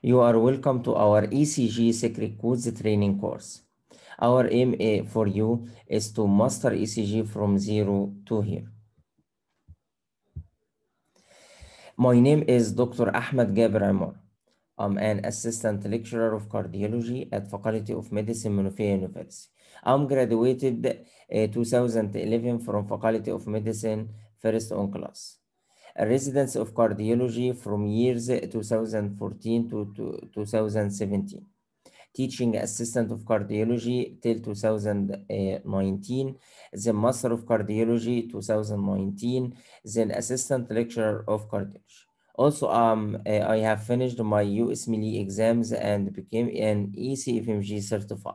You are welcome to our ECG Secret Codes training course. Our aim eh, for you is to master ECG from zero to here. My name is Dr. Ahmed Gaber Amor. I'm an assistant lecturer of cardiology at Faculty of Medicine, Monofia University. I'm graduated uh, eh, 2011 from Faculty of Medicine, first on class. Residence of cardiology from years 2014 to 2017, teaching assistant of cardiology till 2019, then master of cardiology 2019, then assistant lecturer of cardiology. Also, um, I have finished my US exams and became an ECFMG certified.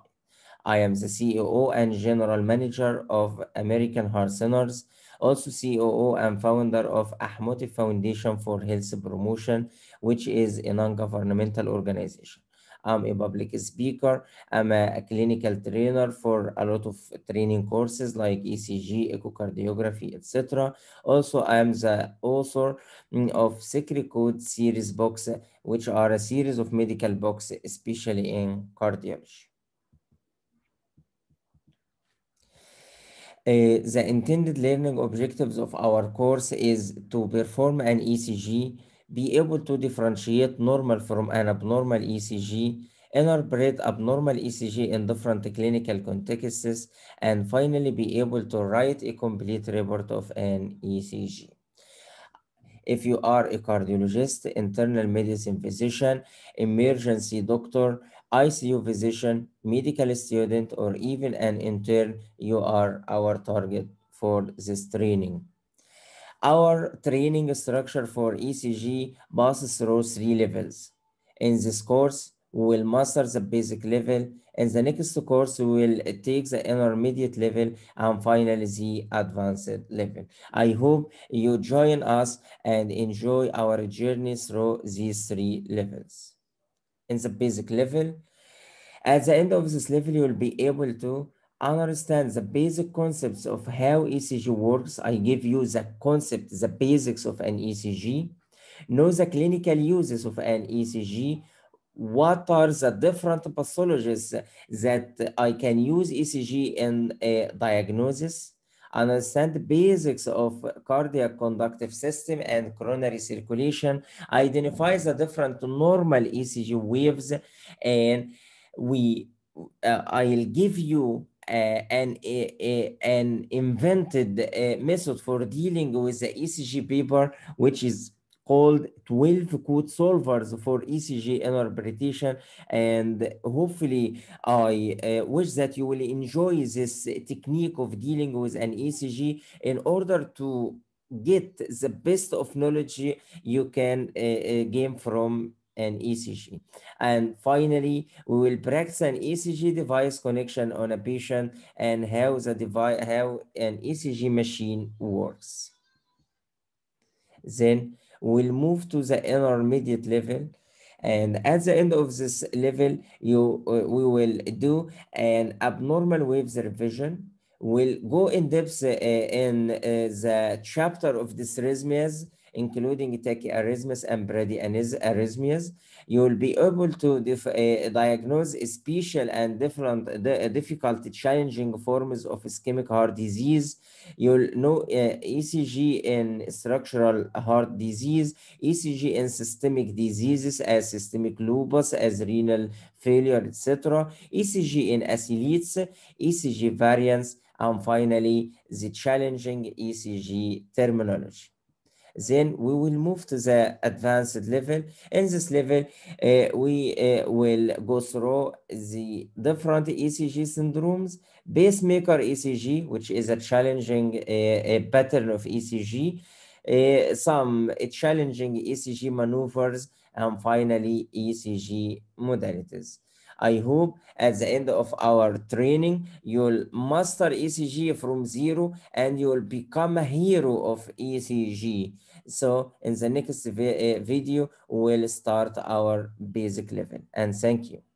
I am the CEO and General Manager of American Heart Centers, also CEO and founder of Ahmoti Foundation for Health Promotion, which is a non-governmental organization. I'm a public speaker. I'm a, a, clinical trainer for a lot of training courses like ECG, echocardiography, etc. Also, I am the author mm, of Secret Code series books, which are a series of medical books, especially in cardiology. Uh, the intended learning objectives of our course is to perform an ECG, be able to differentiate normal from an abnormal ECG, interpret abnormal ECG in different clinical contexts, and finally be able to write a complete report of an ECG. If you are a cardiologist, internal medicine physician, emergency doctor, ICU physician, medical student, or even an intern, you are our target for this training. Our training structure for ECG passes through three levels. In this course, we will master the basic level. In the next course, we will take the intermediate level and finally the advanced level. I hope you join us and enjoy our journey through these three levels in the basic level. At the end of this level, you will be able to understand the basic concepts of how ECG works. I give you the concept, the basics of an ECG. Know the clinical uses of an ECG. What are the different pathologies that I can use ECG in a diagnosis? understand the basics of cardiac conductive system and coronary circulation, identifies the different normal ECG waves, and we uh, I'll give you uh, an, a, a, an invented uh, method for dealing with the ECG paper, which is called 12 code solvers for ECG interpretation. And hopefully, I uh, wish that you will enjoy this technique of dealing with an ECG in order to get the best of knowledge you can uh, uh gain from an ECG. And finally, we will practice an ECG device connection on a patient and how the device, how an ECG machine works. Then will move to the intermediate level and at the end of this level you uh, we will do an abnormal waves revision we'll go in depth uh, in uh, the chapter of dysrhythmias including tachyarrhythmias and bradyarrhythmias. You will be able to uh, diagnose special and different uh, difficult challenging forms of ischemic heart disease. You'll know uh, eh, ECG in structural heart disease, ECG in systemic diseases as systemic lupus, as renal failure, etc. ECG in acyletes, ECG variants, and finally, the challenging ECG terminology then we will move to the advanced level. In this level, uh, we uh, will go through the different ECG syndromes, pacemaker ECG, which is a challenging uh, pattern of ECG, uh, some challenging ECG maneuvers, and finally ECG modalities. I hope at the end of our training, you'll master ECG from zero and you'll become a hero of ECG. So in the next eh, video, we'll start our basic level. And thank you.